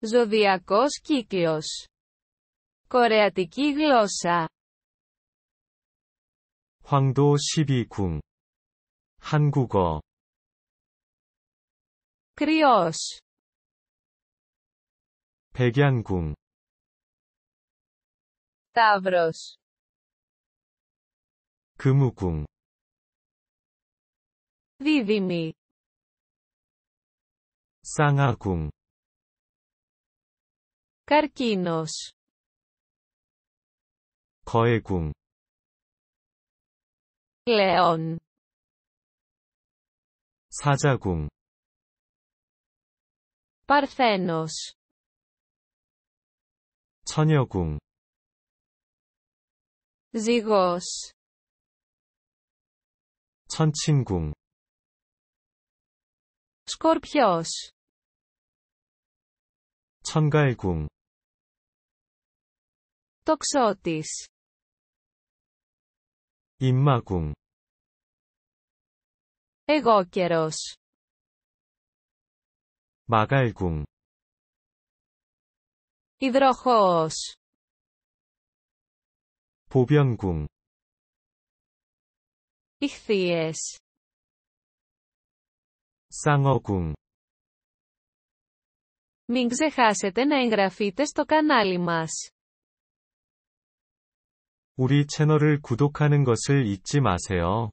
Ζωδιακός κύκλος. Κορεατική γλώσσα. 황도 12궁. 한국어. κρυός. 백양궁. Ταύρος. 금우궁. δίδυμη. 쌍아궁. Καρκίνος. Κοέκουν. Λεόν. Σαζάκουν. Παρθένος. Τσανιόκουν. Ζυγός. Τσαντσίνκουν. Σκορπιός. 천갈궁 τοξότης ιμάκουν, εγώκερος Εγώ καιρός. Μαγάλκουν. Υδροχόος. 보병궁 Ιχθύες Σανόκουν. Μην ξεχάσετε να εγγραφείτε στο κανάλι μας. 우리 채널을 구독하는 것을 잊지 마세요.